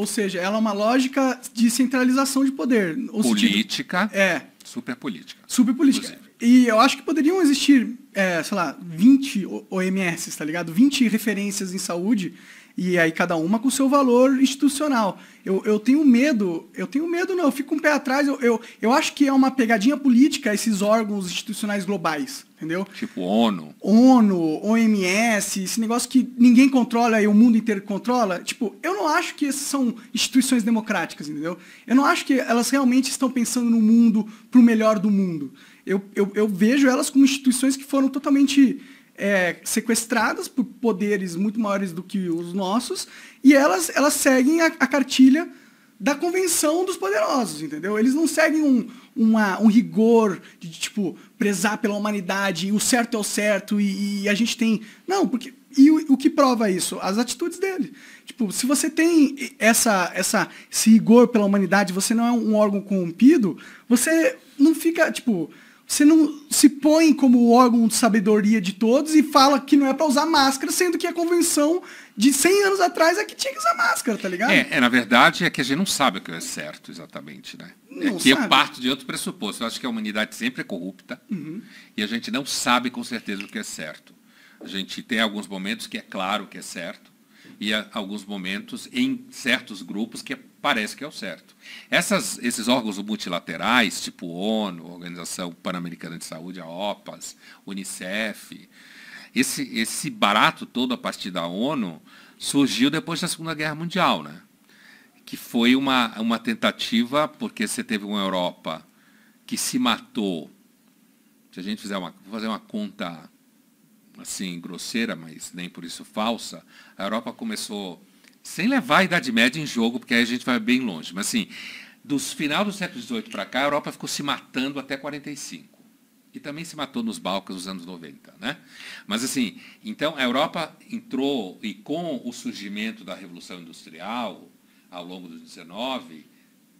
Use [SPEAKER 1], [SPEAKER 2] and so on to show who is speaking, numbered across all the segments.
[SPEAKER 1] Ou seja, ela é uma lógica de centralização de poder. Política. Sentido, é. Super política. Super política. E eu acho que poderiam existir, é, sei lá, 20 OMS, tá ligado? 20 referências em saúde e aí cada uma com seu valor institucional. Eu, eu tenho medo, eu tenho medo não, eu fico um pé atrás, eu, eu, eu acho que é uma pegadinha política esses órgãos institucionais globais
[SPEAKER 2] entendeu? Tipo ONU.
[SPEAKER 1] ONU, OMS, esse negócio que ninguém controla e o mundo inteiro controla. Tipo, eu não acho que essas são instituições democráticas, entendeu? Eu não acho que elas realmente estão pensando no mundo para o melhor do mundo. Eu, eu, eu, vejo elas como instituições que foram totalmente é, sequestradas por poderes muito maiores do que os nossos e elas, elas seguem a, a cartilha da convenção dos poderosos, entendeu? Eles não seguem um, uma, um rigor de, de, tipo, prezar pela humanidade, o certo é o certo, e, e a gente tem... Não, porque... E o, o, que prova isso? As atitudes dele. Tipo, se você tem essa, essa, esse rigor pela humanidade, você não é um órgão corrompido, você não fica, tipo... Você não se põe como órgão de sabedoria de todos e fala que não é para usar máscara, sendo que a convenção de 100 anos atrás é que tinha que usar máscara, tá ligado? É,
[SPEAKER 2] é na verdade, é que a gente não sabe o que é certo exatamente, né? Não é que sabe. eu parto de outro pressuposto. Eu acho que a humanidade sempre é corrupta uhum. e a gente não sabe com certeza o que é certo. A gente tem alguns momentos que é claro que é certo, e a, alguns momentos em certos grupos que parece que é o certo. Essas, esses órgãos multilaterais, tipo ONU, Organização Pan-Americana de Saúde, a OPAS, Unicef, esse, esse barato todo a partir da ONU surgiu depois da Segunda Guerra Mundial, né? que foi uma, uma tentativa, porque você teve uma Europa que se matou. Se a gente fizer uma, fazer uma conta assim, grosseira, mas nem por isso falsa, a Europa começou, sem levar a Idade Média em jogo, porque aí a gente vai bem longe, mas assim, do final do século XVIII para cá, a Europa ficou se matando até 45. E também se matou nos Balcãs nos anos 90. Né? Mas assim, então a Europa entrou, e com o surgimento da Revolução Industrial, ao longo dos 19,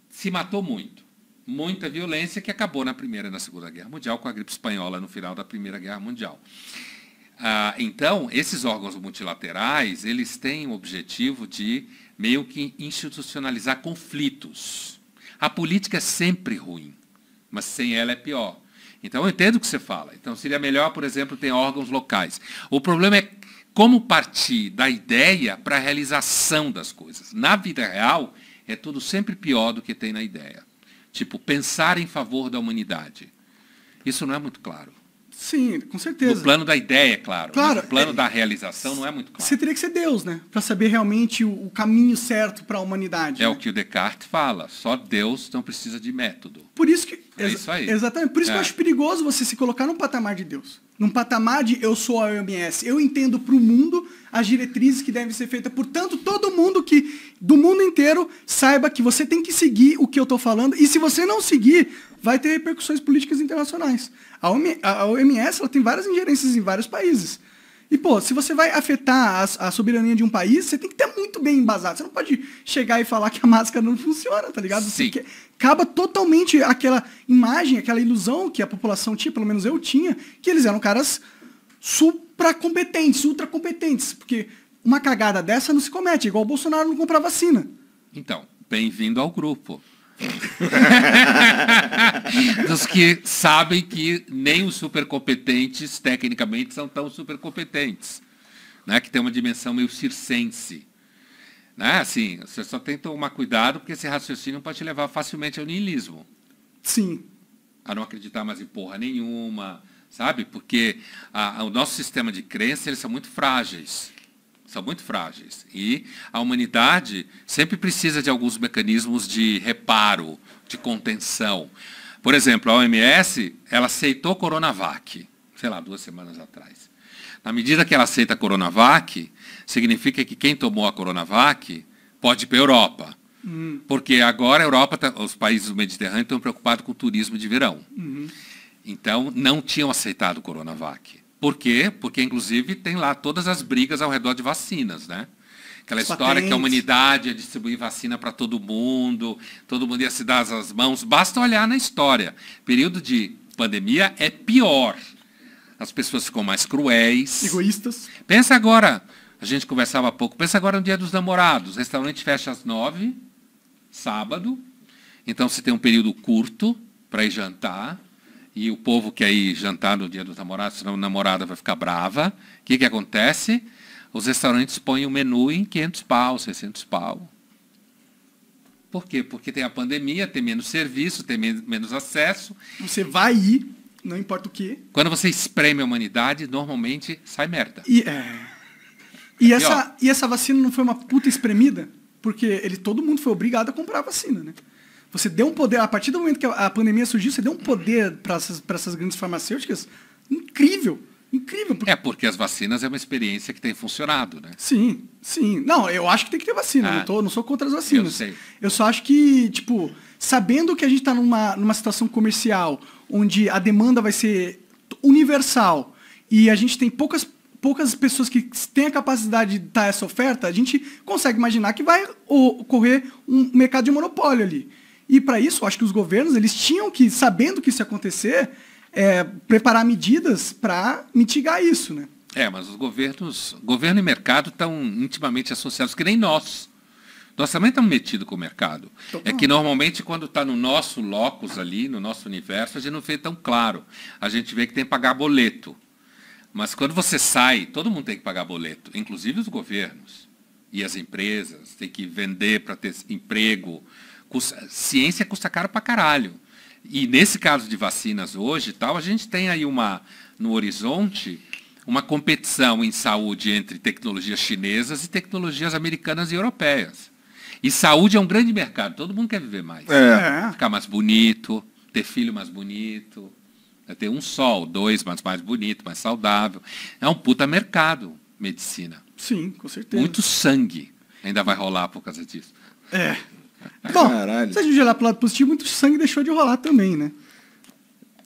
[SPEAKER 2] se matou muito. Muita violência que acabou na Primeira e na Segunda Guerra Mundial, com a gripe espanhola no final da Primeira Guerra Mundial. Ah, então, esses órgãos multilaterais, eles têm o objetivo de meio que institucionalizar conflitos. A política é sempre ruim, mas sem ela é pior. Então, eu entendo o que você fala. Então, seria melhor, por exemplo, ter órgãos locais. O problema é como partir da ideia para a realização das coisas. Na vida real, é tudo sempre pior do que tem na ideia. Tipo, pensar em favor da humanidade. Isso não é muito claro. Sim, com certeza. No plano da ideia, claro. Claro. No plano é, da realização não é muito
[SPEAKER 1] claro. Você teria que ser Deus, né? Para saber realmente o, o caminho certo para a humanidade. É né? o
[SPEAKER 2] que o Descartes fala. Só Deus não precisa de método. Por isso que. É isso
[SPEAKER 1] aí. Exatamente. Por isso é. que eu é. acho perigoso você se colocar num patamar de Deus. Num patamar de eu sou a OMS. Eu entendo para o mundo as diretrizes que devem ser feitas. Portanto, todo mundo que, do mundo inteiro, saiba que você tem que seguir o que eu estou falando. E se você não seguir, vai ter repercussões políticas internacionais. A OMS ela tem várias ingerências em vários países. E, pô, se você vai afetar a, a, soberania de um país, você tem que estar muito bem embasado. Você não pode chegar e falar que a máscara não funciona, tá ligado? Sim. Porque acaba totalmente aquela imagem, aquela ilusão que a população tinha, pelo menos eu tinha, que eles eram caras supracompetentes, ultracompetentes. Porque uma cagada dessa não se comete, igual o Bolsonaro não comprar vacina.
[SPEAKER 2] Então, bem-vindo ao grupo. Dos que sabem que nem os supercompetentes, tecnicamente, são tão supercompetentes. Né? Que tem uma dimensão meio circense. Né? Assim, você só tem que tomar cuidado, porque esse raciocínio pode te levar facilmente ao niilismo. Sim. A não acreditar mais em porra nenhuma, sabe? Porque a, a, o nosso sistema de crença, eles são muito frágeis são muito frágeis. E a humanidade sempre precisa de alguns mecanismos de reparo, de contenção. Por exemplo, a OMS, ela aceitou Coronavac, sei lá, duas semanas atrás. Na medida que ela aceita a Coronavac, significa que quem tomou a Coronavac pode ir para a Europa. Uhum. Porque agora a Europa, tá, os países do Mediterrâneo estão preocupados com o turismo de verão. Uhum. Então, não tinham aceitado Coronavac. Por quê? Porque, inclusive, tem lá todas as brigas ao redor de vacinas, né? Aquela Patente. história que a humanidade ia distribuir vacina para todo mundo, todo mundo ia se dar as mãos. Basta olhar na história. Período de pandemia é pior. As pessoas ficam mais cruéis.
[SPEAKER 1] Egoístas.
[SPEAKER 2] Pensa agora, a gente conversava há pouco, pensa agora no dia dos namorados. Restaurante fecha às nove, sábado. Então você tem um período curto para ir jantar e o povo que aí jantar no dia dos namorados, senão a namorada vai ficar brava. O que, que acontece? Os restaurantes põem o menu em 500 pau, 600 pau. Por quê? Porque tem a pandemia, tem menos serviço, tem menos acesso.
[SPEAKER 1] Você vai ir, não importa o quê.
[SPEAKER 2] Quando você espreme a humanidade, normalmente sai merda.
[SPEAKER 1] E, é... e, essa, e essa vacina não foi uma puta espremida? Porque ele, todo mundo foi obrigado a comprar a vacina, né? Você deu um poder, a partir do momento que a pandemia surgiu, você deu um poder para essas, essas grandes farmacêuticas incrível.
[SPEAKER 2] Incrível. Porque... É, porque as vacinas é uma experiência que tem funcionado, né? Sim,
[SPEAKER 1] sim. Não, eu acho que tem que ter vacina. Ah, não, tô, não sou contra as vacinas. Eu sei. Eu só acho que, tipo, sabendo que a gente está numa, numa situação comercial onde a demanda vai ser universal e a gente tem poucas, poucas pessoas que têm a capacidade de dar essa oferta, a gente consegue imaginar que vai ocorrer um mercado de monopólio ali. E para isso, acho que os governos eles tinham que, sabendo que isso ia acontecer, é, preparar medidas para mitigar isso, né?
[SPEAKER 2] É, mas os governos, governo e mercado estão intimamente associados, que nem nós. Nós também estamos metidos com o mercado. Tô então, é bom. que normalmente quando está no nosso locus ali, no nosso universo, a gente não vê tão claro. A gente vê que tem que pagar boleto. Mas quando você sai, todo mundo tem que pagar boleto, inclusive os governos e as empresas, tem que vender para ter emprego, Custa, ciência custa caro pra caralho. E nesse caso de vacinas hoje, tal, a gente tem aí uma no horizonte uma competição em saúde entre tecnologias chinesas e tecnologias americanas e europeias. E saúde é um grande mercado, todo mundo quer viver mais. É. é. Ficar mais bonito, ter filho mais bonito, né, ter um sol, dois, mas mais bonito, mais saudável. É um puta mercado, medicina.
[SPEAKER 1] Sim, com certeza. Muito
[SPEAKER 2] sangue ainda vai rolar por causa disso. É, Bom, Caralho. se a
[SPEAKER 1] gente olhar pro lado positivo, muito sangue deixou de rolar também, né?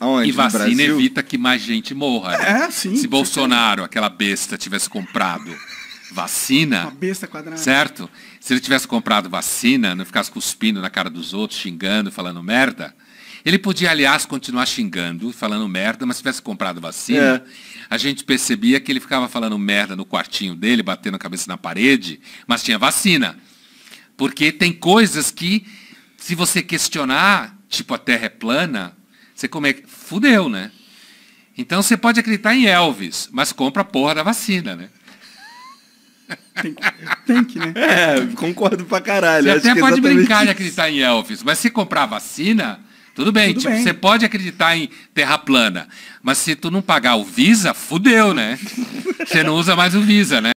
[SPEAKER 2] Aonde? E vacina evita que mais gente morra. Né? É, sim. Se Bolsonaro, aquela besta, tivesse comprado vacina. Uma
[SPEAKER 1] besta quadrada. Certo?
[SPEAKER 2] Se ele tivesse comprado vacina, não ficasse cuspindo na cara dos outros, xingando, falando merda. Ele podia, aliás, continuar xingando, falando merda, mas se tivesse comprado vacina, é. a gente percebia que ele ficava falando merda no quartinho dele, batendo a cabeça na parede, mas tinha vacina. Porque tem coisas que, se você questionar, tipo a Terra é plana, você come... fudeu, né? Então você pode acreditar em Elvis, mas compra a porra da vacina, né? Tem, tem que, né? É, concordo pra caralho. Você até pode brincar de acreditar em Elvis, mas se comprar a vacina, tudo bem. Tudo tipo, bem. você pode acreditar em terra plana, mas se tu não pagar o Visa, fudeu, né? você não usa mais o Visa, né?